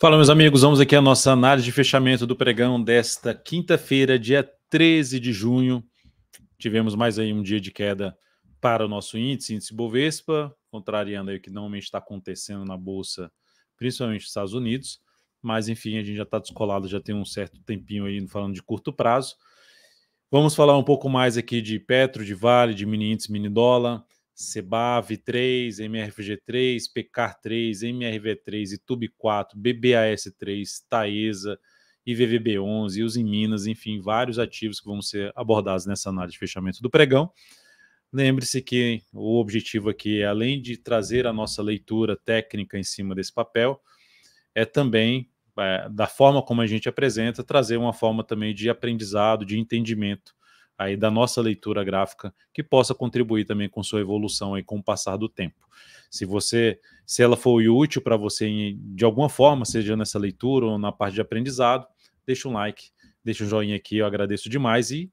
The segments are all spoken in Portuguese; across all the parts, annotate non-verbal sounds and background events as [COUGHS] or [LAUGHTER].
Fala, meus amigos. Vamos aqui à nossa análise de fechamento do pregão desta quinta-feira, dia 13 de junho. Tivemos mais aí um dia de queda para o nosso índice, índice Bovespa, contrariando aí o que normalmente está acontecendo na Bolsa, principalmente nos Estados Unidos. Mas, enfim, a gente já está descolado, já tem um certo tempinho aí falando de curto prazo. Vamos falar um pouco mais aqui de Petro, de Vale, de mini índice, mini dólar. CBAV3, MRFG3, PCAR3, MRV3, ITUB4, BBAS3, TAESA, IVVB11, os Minas, enfim, vários ativos que vão ser abordados nessa análise de fechamento do pregão. Lembre-se que o objetivo aqui é, além de trazer a nossa leitura técnica em cima desse papel, é também, é, da forma como a gente apresenta, trazer uma forma também de aprendizado, de entendimento aí da nossa leitura gráfica que possa contribuir também com sua evolução aí com o passar do tempo. Se você, se ela for útil para você de alguma forma, seja nessa leitura ou na parte de aprendizado, deixa um like, deixa um joinha aqui, eu agradeço demais e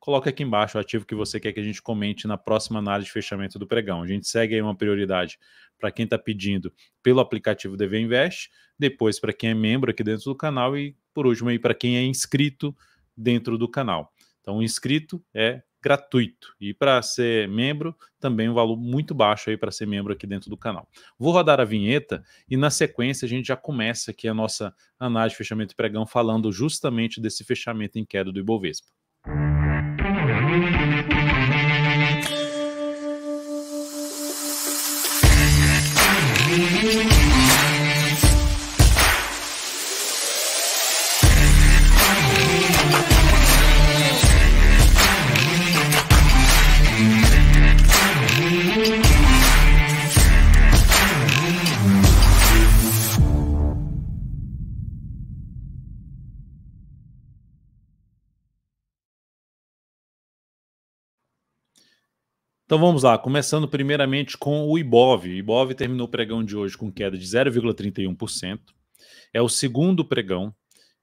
coloca aqui embaixo o ativo que você quer que a gente comente na próxima análise de fechamento do pregão. A gente segue aí uma prioridade para quem está pedindo pelo aplicativo DV Invest, depois para quem é membro aqui dentro do canal e por último aí para quem é inscrito dentro do canal. Então, inscrito é gratuito. E para ser membro, também um valor muito baixo aí para ser membro aqui dentro do canal. Vou rodar a vinheta e na sequência a gente já começa aqui a nossa análise de fechamento e pregão falando justamente desse fechamento em queda do Ibovespa. Então vamos lá, começando primeiramente com o Ibov. O Ibov terminou o pregão de hoje com queda de 0,31%. É o segundo pregão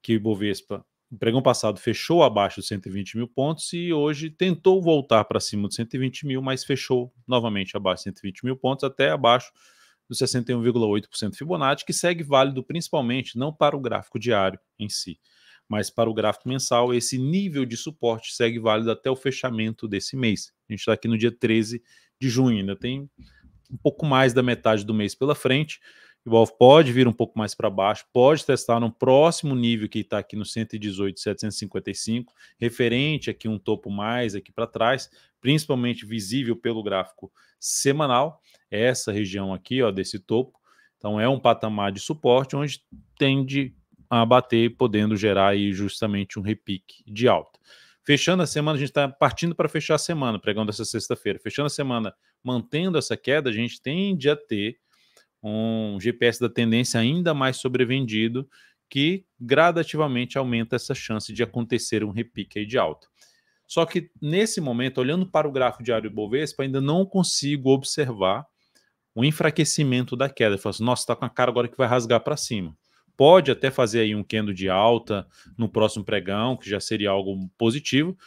que o Ibovespa, o pregão passado fechou abaixo dos 120 mil pontos e hoje tentou voltar para cima dos 120 mil, mas fechou novamente abaixo dos 120 mil pontos, até abaixo do 61,8% Fibonacci, que segue válido principalmente não para o gráfico diário em si, mas para o gráfico mensal, esse nível de suporte segue válido até o fechamento desse mês. A gente está aqui no dia 13 de junho, ainda tem um pouco mais da metade do mês pela frente. O Wolf pode vir um pouco mais para baixo, pode testar no próximo nível que está aqui no 118,755, referente aqui um topo mais aqui para trás, principalmente visível pelo gráfico semanal, essa região aqui ó, desse topo. Então é um patamar de suporte onde tende a bater, podendo gerar aí justamente um repique de alta. Fechando a semana, a gente está partindo para fechar a semana, pregando essa sexta-feira. Fechando a semana, mantendo essa queda, a gente tende a ter um GPS da tendência ainda mais sobrevendido, que gradativamente aumenta essa chance de acontecer um repique de alta. Só que nesse momento, olhando para o gráfico diário Bovespa, ainda não consigo observar o enfraquecimento da queda. Eu falo assim, nossa, está com a cara agora que vai rasgar para cima pode até fazer aí um candle de alta no próximo pregão, que já seria algo positivo.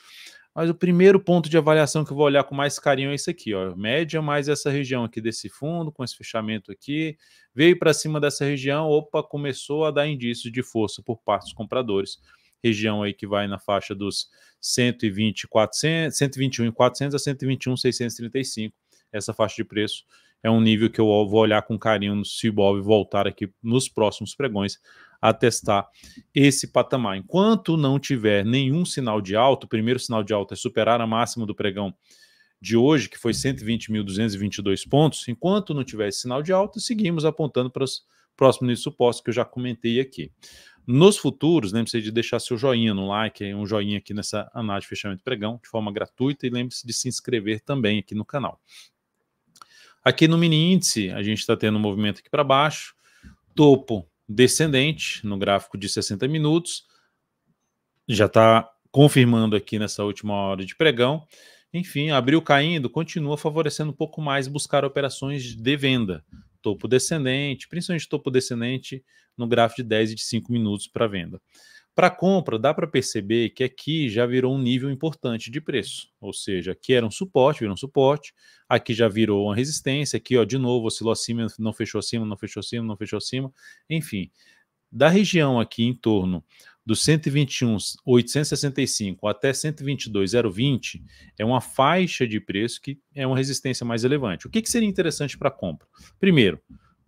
Mas o primeiro ponto de avaliação que eu vou olhar com mais carinho é isso aqui, ó, média mais essa região aqui desse fundo, com esse fechamento aqui, veio para cima dessa região, opa, começou a dar indícios de força por parte dos compradores. Região aí que vai na faixa dos 120, 400, 121, 400 a 121, 635, essa faixa de preço é um nível que eu vou olhar com carinho se o Bob voltar aqui nos próximos pregões a testar esse patamar. Enquanto não tiver nenhum sinal de alto, o primeiro sinal de alto é superar a máxima do pregão de hoje, que foi 120.222 pontos, enquanto não tiver esse sinal de alta, seguimos apontando para os próximos supostos que eu já comentei aqui. Nos futuros, lembre-se de deixar seu joinha no like, um joinha aqui nessa análise de fechamento de pregão, de forma gratuita, e lembre-se de se inscrever também aqui no canal. Aqui no mini índice, a gente está tendo um movimento aqui para baixo, topo descendente no gráfico de 60 minutos, já está confirmando aqui nessa última hora de pregão. Enfim, abriu caindo, continua favorecendo um pouco mais buscar operações de venda, topo descendente, principalmente topo descendente no gráfico de 10 e de 5 minutos para venda. Para compra, dá para perceber que aqui já virou um nível importante de preço, ou seja, aqui era um suporte, virou um suporte, aqui já virou uma resistência, aqui ó, de novo oscilou acima, não fechou acima, não fechou acima, não fechou acima, enfim. Da região aqui em torno dos 121,865 até 122,020 é uma faixa de preço que é uma resistência mais relevante. O que, que seria interessante para compra? Primeiro,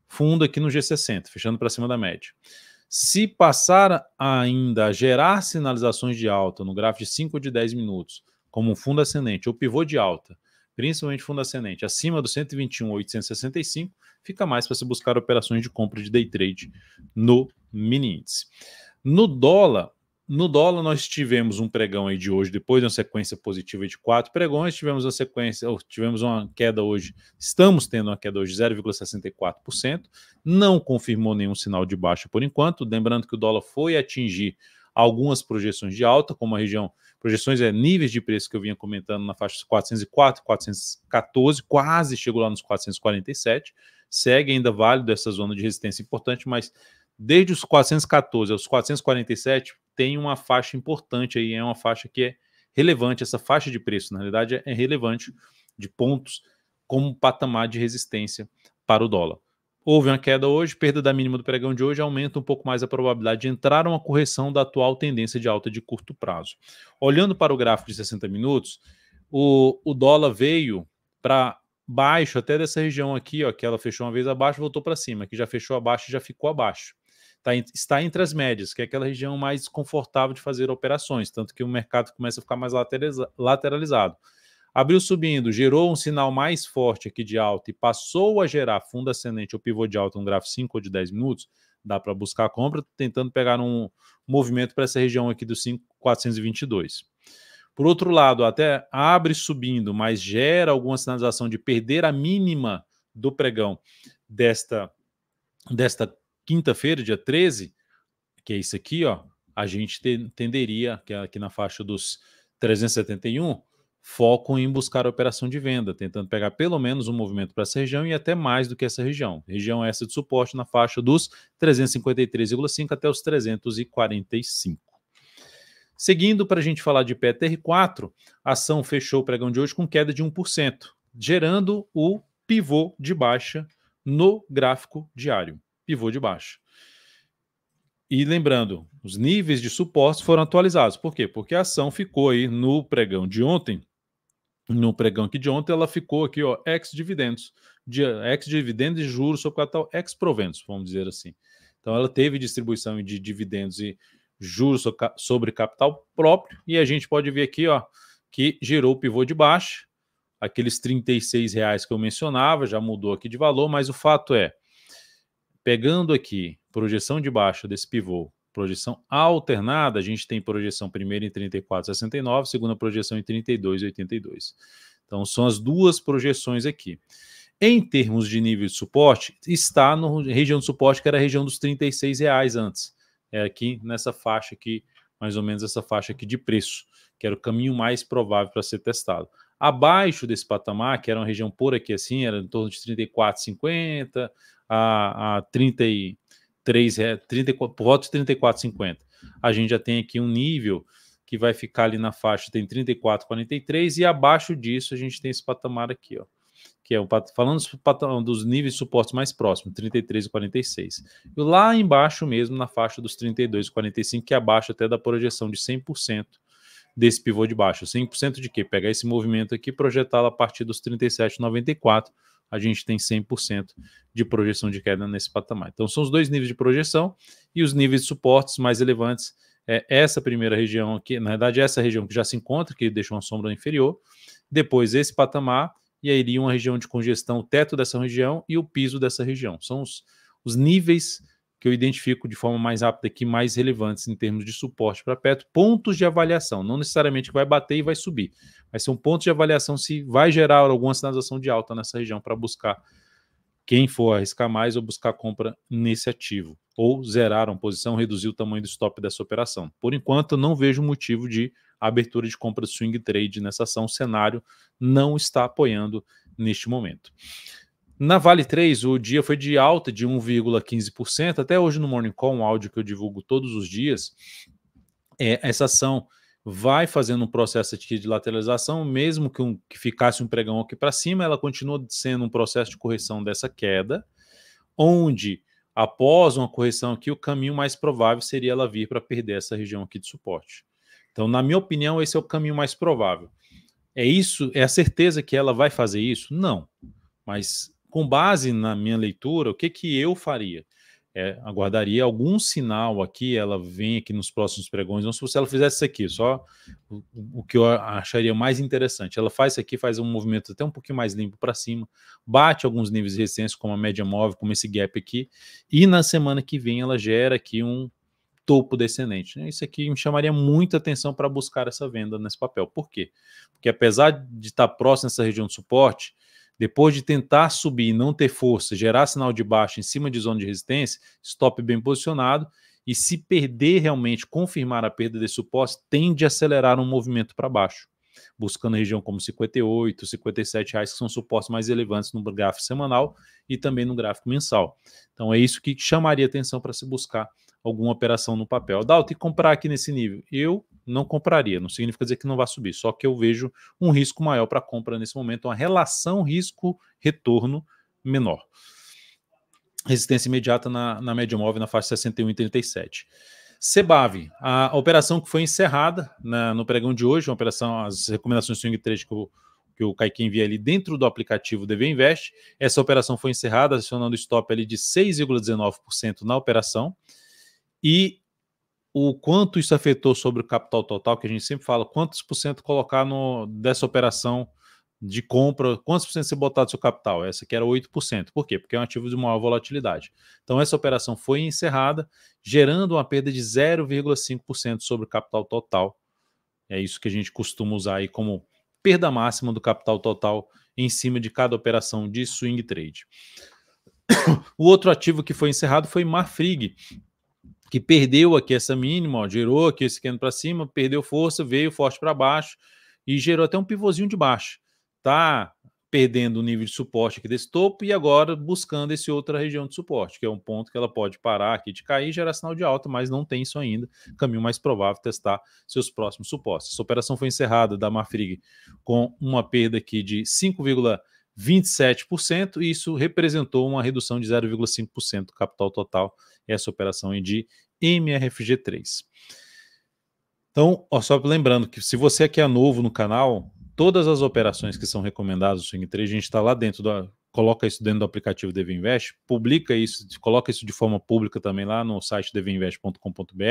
fundo aqui no G60, fechando para cima da média. Se passar ainda a gerar sinalizações de alta no gráfico de 5 ou de 10 minutos, como um fundo ascendente ou pivô de alta, principalmente fundo ascendente, acima do 121,865, fica mais para se buscar operações de compra de day trade no mini índice. No dólar, no dólar, nós tivemos um pregão aí de hoje, depois de uma sequência positiva de quatro pregões, tivemos uma sequência, tivemos uma queda hoje, estamos tendo uma queda hoje de 0,64%, não confirmou nenhum sinal de baixa por enquanto. Lembrando que o dólar foi atingir algumas projeções de alta, como a região, projeções é níveis de preço que eu vinha comentando na faixa 404, 414, quase chegou lá nos 447, segue ainda válido essa zona de resistência importante, mas desde os 414 aos 447 tem uma faixa importante aí, é uma faixa que é relevante, essa faixa de preço, na realidade, é relevante de pontos como patamar de resistência para o dólar. Houve uma queda hoje, perda da mínima do pregão de hoje aumenta um pouco mais a probabilidade de entrar uma correção da atual tendência de alta de curto prazo. Olhando para o gráfico de 60 minutos, o, o dólar veio para baixo até dessa região aqui, ó, que ela fechou uma vez abaixo, voltou para cima, que já fechou abaixo, já ficou abaixo tá, está entre as médias, que é aquela região mais confortável de fazer operações, tanto que o mercado começa a ficar mais lateralizado. Abriu subindo, gerou um sinal mais forte aqui de alta e passou a gerar fundo ascendente ou pivô de alta, um gráfico 5 ou de 10 minutos, dá para buscar a compra, tentando pegar um movimento para essa região aqui do 5,422. Por outro lado, até abre subindo, mas gera alguma sinalização de perder a mínima do pregão desta, desta quinta-feira, dia 13, que é isso aqui, ó, a gente tenderia, que é aqui na faixa dos 371, foco em buscar a operação de venda, tentando pegar pelo menos um movimento para essa região e até mais do que essa região. Região essa de suporte na faixa dos 353,5 até os 345. Seguindo para a gente falar de PTR4, a ação fechou o pregão de hoje com queda de 1%, gerando o pivô de baixa no gráfico diário pivô de baixo. E lembrando, os níveis de suporte foram atualizados. Por quê? Porque a ação ficou aí no pregão de ontem, no pregão aqui de ontem, ela ficou aqui, ó, ex-dividendos, ex-dividendos e juros sobre capital ex-proventos, vamos dizer assim. Então, ela teve distribuição de dividendos e juros sobre capital próprio, e a gente pode ver aqui, ó, que gerou o pivô de baixo, aqueles R$ reais que eu mencionava, já mudou aqui de valor, mas o fato é, Pegando aqui, projeção de baixo desse pivô, projeção alternada, a gente tem projeção primeira em 34,69, segunda projeção em 32,82. Então, são as duas projeções aqui. Em termos de nível de suporte, está na região de suporte que era a região dos R$ reais antes. É aqui nessa faixa aqui, mais ou menos essa faixa aqui de preço, que era o caminho mais provável para ser testado. Abaixo desse patamar, que era uma região por aqui assim, era em torno de 34,50 a, a 33, 30, é, por volta de 34,50. A gente já tem aqui um nível que vai ficar ali na faixa, tem 34,43 e abaixo disso a gente tem esse patamar aqui, ó que é o falando dos, dos níveis de suporte mais próximos, 33 e 46. E lá embaixo mesmo, na faixa dos 32 e 45, que é abaixo até da projeção de 100% desse pivô de baixo. 100% de quê? Pegar esse movimento aqui e projetá-lo a partir dos 37,94. A gente tem 100% de projeção de queda nesse patamar. Então, são os dois níveis de projeção e os níveis de suportes mais relevantes. É essa primeira região aqui, na verdade, é essa região que já se encontra, que deixou uma sombra inferior. Depois, esse patamar, e aí uma região de congestão, o teto dessa região e o piso dessa região. São os, os níveis que eu identifico de forma mais rápida aqui, mais relevantes em termos de suporte para perto, pontos de avaliação, não necessariamente que vai bater e vai subir, mas são pontos de avaliação se vai gerar alguma sinalização de alta nessa região para buscar quem for arriscar mais ou buscar compra nesse ativo, ou zerar uma posição, reduzir o tamanho do stop dessa operação. Por enquanto, não vejo motivo de abertura de compra de swing trade nessa ação, o cenário não está apoiando neste momento. Na Vale 3, o dia foi de alta de 1,15%. Até hoje no Morning Call, um áudio que eu divulgo todos os dias, é, essa ação vai fazendo um processo aqui de lateralização, mesmo que, um, que ficasse um pregão aqui para cima, ela continua sendo um processo de correção dessa queda, onde após uma correção aqui, o caminho mais provável seria ela vir para perder essa região aqui de suporte. Então, na minha opinião, esse é o caminho mais provável. É isso? É a certeza que ela vai fazer isso? Não. Mas com base na minha leitura, o que, que eu faria? É, aguardaria algum sinal aqui, ela vem aqui nos próximos pregões. Não se ela fizesse isso aqui, só o, o, que eu acharia mais interessante. Ela faz isso aqui, faz um movimento até um pouquinho mais limpo para cima, bate alguns níveis de como a média móvel, como esse gap aqui, e na semana que vem ela gera aqui um topo descendente. Né? Isso aqui me chamaria muita atenção para buscar essa venda nesse papel. Por quê? Porque apesar de estar tá próximo dessa região de suporte, depois de tentar subir e não ter força, gerar sinal de baixa em cima de zona de resistência, stop bem posicionado. E se perder realmente, confirmar a perda desse suporte, tende a acelerar um movimento para baixo, buscando região como 58, 57 reais, que são suportes mais relevantes no gráfico semanal e também no gráfico mensal. Então é isso que chamaria atenção para se buscar alguma operação no papel. Dá, tem que comprar aqui nesse nível. Eu não compraria, não significa dizer que não vai subir, só que eu vejo um risco maior para compra nesse momento, uma relação risco-retorno menor. Resistência imediata na, na média móvel na faixa 61,37. Sebave, a operação que foi encerrada na, né, no pregão de hoje, uma operação, as recomendações swing trade que o, que o Kaique envia ali dentro do aplicativo DV Invest, essa operação foi encerrada acionando stop ali de 6,19% na operação e o quanto isso afetou sobre o capital total, que a gente sempre fala, quantos por cento colocar no, dessa operação de compra, quantos por cento você botar do seu capital? Essa aqui era 8%. Por quê? Porque é um ativo de maior volatilidade. Então, essa operação foi encerrada, gerando uma perda de 0,5% sobre o capital total. É isso que a gente costuma usar aí como perda máxima do capital total em cima de cada operação de swing trade. [COUGHS] O outro ativo que foi encerrado foi Marfrig, que perdeu aqui essa mínima, ó, gerou aqui esse candle para cima, perdeu força, veio forte para baixo e gerou até um pivôzinho de baixo. Tá perdendo o nível de suporte aqui desse topo e agora buscando esse outra região de suporte, que é um ponto que ela pode parar aqui de cair e gerar sinal de alta, mas não tem isso ainda. Caminho mais provável testar seus próximos suportes. Essa operação foi encerrada da Mafrig com uma perda aqui de 5,5 27%, e isso representou uma redução de 0,5% do capital total. Essa operação de MRFG3. Então, ó, só lembrando que se você aqui é novo no canal, todas as operações que são recomendadas no Swing 3, a gente está lá dentro da. Coloca isso dentro do aplicativo DV Invest, publica isso, coloca isso de forma pública também lá no site devinvest.com.br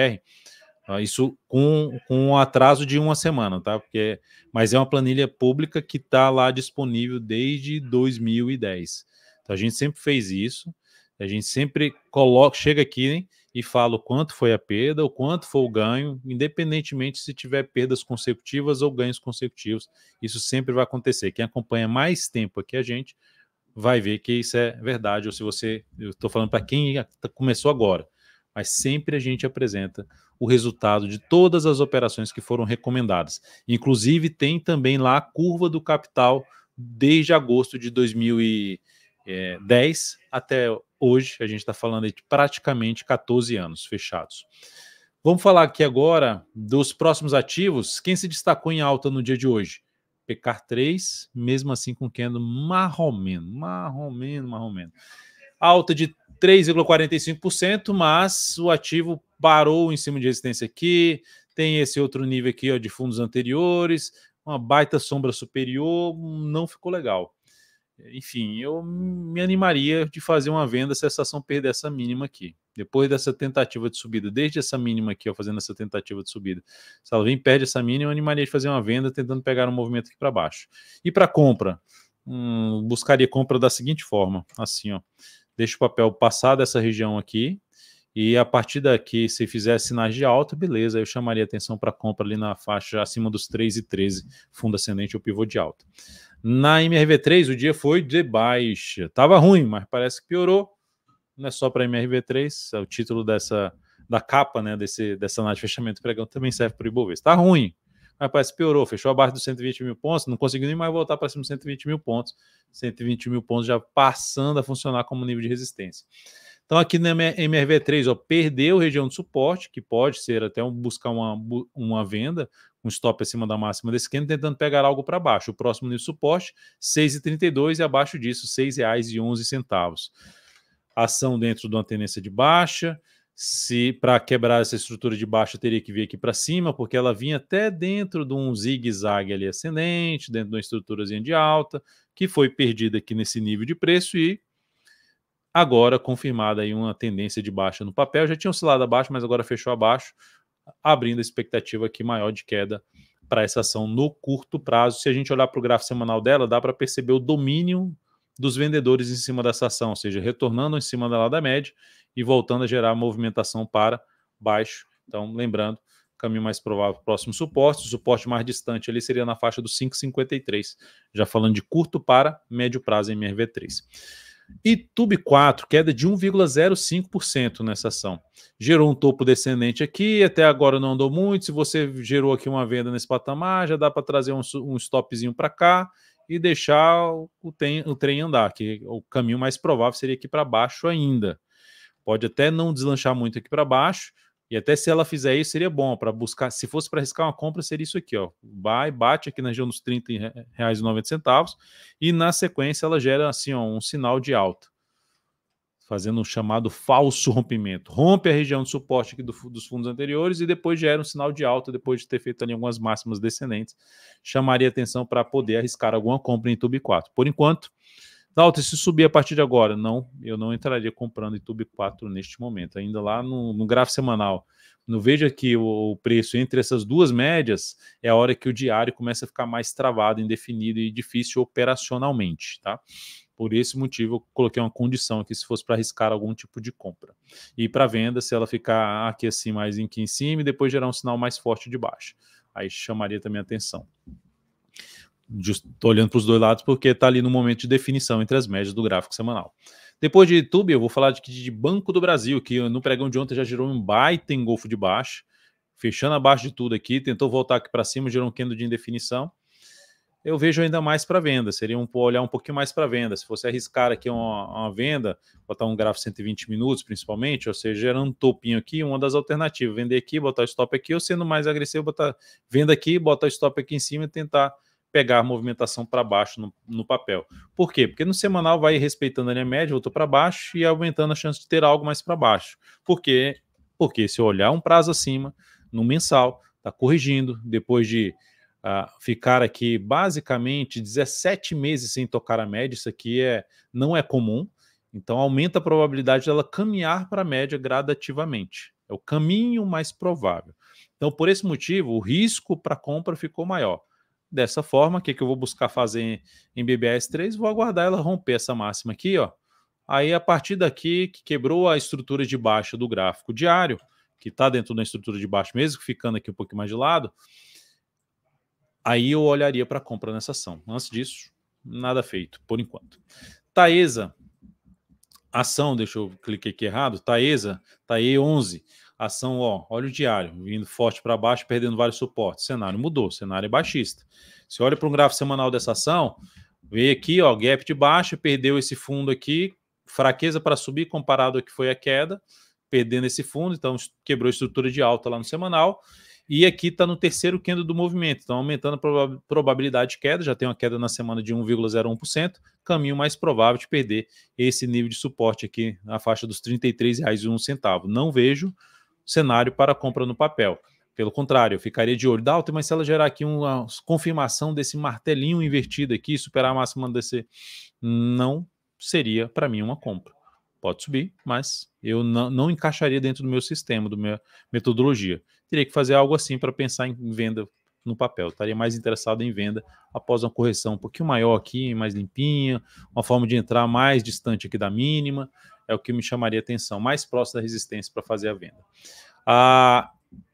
ah, isso com, com um atraso de uma semana, tá? Porque, mas é uma planilha pública que está lá disponível desde 2010. Então a gente sempre fez isso. A gente sempre coloca, chega aqui hein, e fala o quanto foi a perda, o quanto foi o ganho, independentemente se tiver perdas consecutivas ou ganhos consecutivos. Isso sempre vai acontecer. Quem acompanha mais tempo aqui a gente vai ver que isso é verdade. Ou se você, eu estou falando para quem tá, começou agora, mas sempre a gente apresenta o resultado de todas as operações que foram recomendadas. Inclusive, tem também lá a curva do capital desde agosto de 2010 eh, até hoje. A gente está falando de praticamente 14 anos fechados. Vamos falar aqui agora dos próximos ativos. Quem se destacou em alta no dia de hoje? Pecar 3, mesmo assim com queda marromeno, marromeno, marromeno. Alta de 3,45%, mas o ativo parou em cima de resistência aqui, tem esse outro nível aqui ó, de fundos anteriores, uma baita sombra superior, não ficou legal. Enfim, eu me animaria de fazer uma venda se essa ação perder essa mínima aqui. Depois dessa tentativa de subida, desde essa mínima aqui, ó, fazendo essa tentativa de subida, se ela vem perde essa mínima, eu animaria de fazer uma venda tentando pegar um movimento aqui para baixo. E para compra, hum, buscaria compra da seguinte forma, assim, ó. Deixa o papel passar dessa região aqui, e a partir daqui, se fizer sinais de alta, beleza, eu chamaria atenção para compra ali na faixa acima dos 3,13, fundo ascendente ou pivô de alta. Na MRV3, o dia foi de baixa. Tava ruim, mas parece que piorou. Não é só para MRV3, é o título dessa da capa, né, desse, dessa análise de fechamento pregão também serve para o Ibovespa. Está ruim, mas parece que piorou. Fechou abaixo dos 120 mil pontos, não conseguiu nem mais voltar para cima dos 120 mil pontos. 120 mil pontos já passando a funcionar como nível de resistência. Então, aqui na MRV3, ó, perdeu região de suporte, que pode ser até um, buscar uma, uma venda, um stop acima da máxima desse candle, tentando pegar algo para baixo. O próximo nível de suporte, 6,32 e abaixo disso, R$ 6,11. Ação dentro de uma tendência de baixa. Se para quebrar essa estrutura de baixa teria que vir aqui para cima, porque ela vinha até dentro de um zigue-zague ali ascendente, dentro de uma estruturazinha de alta, que foi perdida aqui nesse nível de preço e agora confirmada aí uma tendência de baixa no papel. Já tinha oscilado abaixo, mas agora fechou abaixo, abrindo a expectativa aqui maior de queda para essa ação no curto prazo. Se a gente olhar para o gráfico semanal dela, dá para perceber o domínio dos vendedores em cima dessa ação, ou seja, retornando em cima da lada média e voltando a gerar movimentação para baixo. Então, lembrando, caminho mais provável, próximo suporte, o suporte mais distante ali seria na faixa do 5,53, já falando de curto para médio prazo em MRV3. E Tube 4, queda de 1,05% nessa ação. Gerou um topo descendente aqui, até agora não andou muito. Se você gerou aqui uma venda nesse patamar, já dá para trazer um, um stopzinho para cá e deixar o, tem, o trem andar, que o caminho mais provável seria aqui para baixo ainda. Pode até não deslanchar muito aqui para baixo, e até se ela fizer isso, seria bom para buscar. Se fosse para arriscar uma compra, seria isso aqui, ó. Vai, bate aqui na região dos R$ 30,90 e na sequência ela gera assim, ó, um sinal de alta, fazendo um chamado falso rompimento. Rompe a região de suporte aqui do, dos fundos anteriores e depois gera um sinal de alta depois de ter feito ali algumas máximas descendentes. Chamaria atenção para poder arriscar alguma compra em Tube 4. Por enquanto, Nauta, se subir a partir de agora? Não, eu não entraria comprando YouTube 4 neste momento. Ainda lá no, no gráfico semanal, não veja que o, o preço entre essas duas médias é a hora que o diário começa a ficar mais travado, indefinido e difícil operacionalmente, tá? Por esse motivo, eu coloquei uma condição aqui se fosse para arriscar algum tipo de compra. E para venda, se ela ficar aqui assim, mais aqui em cima, e depois gerar um sinal mais forte de baixo. Aí chamaria também a atenção estou olhando para os dois lados, porque está ali no momento de definição entre as médias do gráfico semanal. Depois de YouTube, eu vou falar de, de Banco do Brasil, que no pregão de ontem já gerou um baita engolfo de baixo, fechando abaixo de tudo aqui, tentou voltar aqui para cima, gerou um candle de indefinição. Eu vejo ainda mais para venda, seria um olhar um pouquinho mais para venda. Se fosse arriscar aqui uma, uma venda, botar um gráfico 120 minutos principalmente, ou seja, gerando um topinho aqui, uma das alternativas, vender aqui, botar stop aqui, ou sendo mais agressivo, botar venda aqui, botar stop aqui em cima e tentar pegar movimentação para baixo no, no, papel. Por quê? Porque no semanal vai respeitando a linha média, voltou para baixo e aumentando a chance de ter algo mais para baixo. Por quê? Porque se eu olhar um prazo acima, no mensal, está corrigindo, depois de uh, ficar aqui basicamente 17 meses sem tocar a média, isso aqui é, não é comum, então aumenta a probabilidade dela caminhar para a média gradativamente. É o caminho mais provável. Então, por esse motivo, o risco para compra ficou maior dessa forma, o que, que eu vou buscar fazer em BBS 3? Vou aguardar ela romper essa máxima aqui, ó. Aí, a partir daqui, que quebrou a estrutura de baixo do gráfico diário, que está dentro da estrutura de baixo mesmo, ficando aqui um pouquinho mais de lado, aí eu olharia para compra nessa ação. Antes disso, nada feito, por enquanto. Taesa, ação, deixa eu clicar aqui errado, Taesa, Tae tá 11, ação, ó, olha o diário, vindo forte para baixo, perdendo vários suportes. O cenário mudou, cenário é baixista. Se olha para um gráfico semanal dessa ação, vê aqui, ó, gap de baixo, perdeu esse fundo aqui, fraqueza para subir comparado ao que foi a queda, perdendo esse fundo, então quebrou a estrutura de alta lá no semanal. E aqui está no terceiro candle do movimento, então aumentando a probabilidade de queda, já tem uma queda na semana de 1,01%, caminho mais provável de perder esse nível de suporte aqui na faixa dos R$ 33,01. Não vejo cenário para compra no papel. Pelo contrário, eu ficaria de olho da alta, mas se ela gerar aqui uma confirmação desse martelinho invertido aqui, superar a máxima desse, não seria para mim uma compra. Pode subir, mas eu não, não, encaixaria dentro do meu sistema, do minha metodologia. Teria que fazer algo assim para pensar em venda no papel. estaria mais interessado em venda após uma correção um pouquinho maior aqui, mais limpinha, uma forma de entrar mais distante aqui da mínima é o que me chamaria atenção, mais próximo da resistência para fazer a venda. A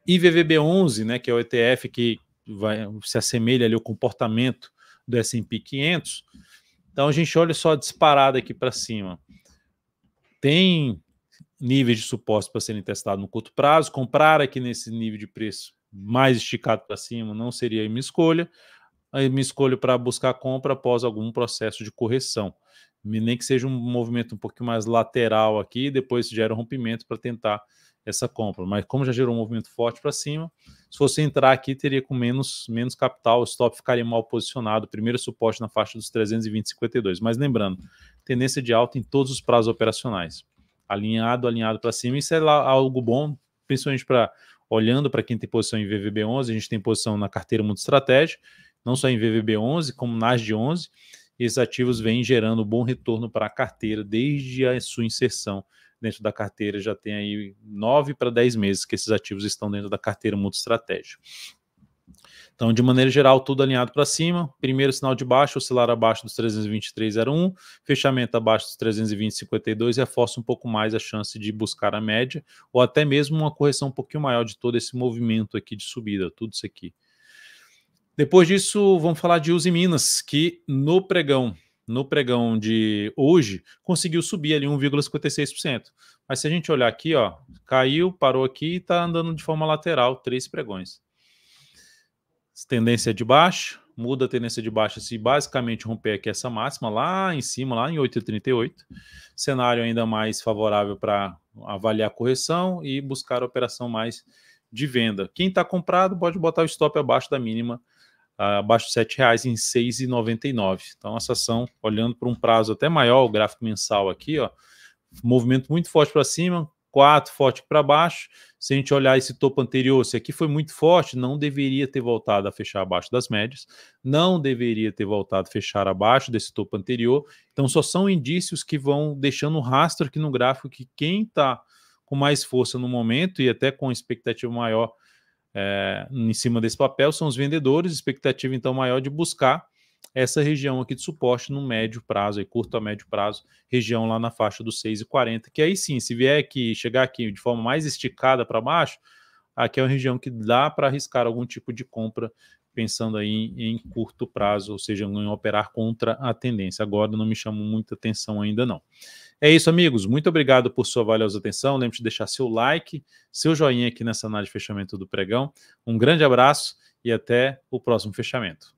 IVVB11, né, que é o ETF que vai, se assemelha ali ao comportamento do S&P 500, então a gente olha só a disparada aqui para cima. Tem níveis de suporte para serem testados no curto prazo, comprar aqui nesse nível de preço mais esticado para cima não seria a minha escolha, aí me escolho para buscar compra após algum processo de correção. Nem que seja um movimento um pouquinho mais lateral aqui, depois gera um rompimento para tentar essa compra. Mas como já gerou um movimento forte para cima, se fosse entrar aqui, teria com menos, menos capital, o stop ficaria mal posicionado, primeiro suporte na faixa dos 320,52. Mas lembrando, tendência de alta em todos os prazos operacionais. Alinhado, alinhado para cima, isso é lá algo bom, principalmente para olhando para quem tem posição em VVB11, a gente tem posição na carteira muito estratégica, não só em VVB11, como nas de 11 Esses ativos vêm gerando um bom retorno para a carteira desde a sua inserção dentro da carteira. Já tem aí 9 para 10 meses que esses ativos estão dentro da carteira multiestratégia. Então, de maneira geral, tudo alinhado para cima. Primeiro sinal de baixo oscilar abaixo dos 323,01, fechamento abaixo dos 320,52 reforça um pouco mais a chance de buscar a média ou até mesmo uma correção um pouquinho maior de todo esse movimento aqui de subida, tudo isso aqui. Depois disso, vamos falar de Uzi Minas, que no pregão, no pregão de hoje, conseguiu subir ali 1,56%. Mas se a gente olhar aqui, ó, caiu, parou aqui e está andando de forma lateral, três pregões. Tendência de baixo, muda a tendência de baixo se basicamente romper aqui essa máxima lá em cima, lá em 8,38. Cenário ainda mais favorável para avaliar a correção e buscar a operação mais de venda. Quem está comprado pode botar o stop abaixo da mínima abaixo de R$ 7,00 em R$ 6,99. Então, essa ação, olhando para um prazo até maior, o gráfico mensal aqui, ó, movimento muito forte para cima, 4 forte para baixo. Se a gente olhar esse topo anterior, se aqui foi muito forte, não deveria ter voltado a fechar abaixo das médias, não deveria ter voltado a fechar abaixo desse topo anterior. Então, só são indícios que vão deixando um rastro aqui no gráfico que quem está com mais força no momento e até com expectativa maior é, em cima desse papel são os vendedores, expectativa então maior de buscar essa região aqui de suporte no médio prazo, e curto a médio prazo, região lá na faixa dos 6,40, que aí sim, se vier aqui, chegar aqui de forma mais esticada para baixo, aqui é uma região que dá para arriscar algum tipo de compra, pensando aí em, em curto prazo, ou seja, em operar contra a tendência. Agora não me chamou muita atenção ainda não. É isso, amigos. Muito obrigado por sua valiosa atenção. Lembre-se de deixar seu like, seu joinha aqui nessa análise de fechamento do pregão. Um grande abraço e até o próximo fechamento.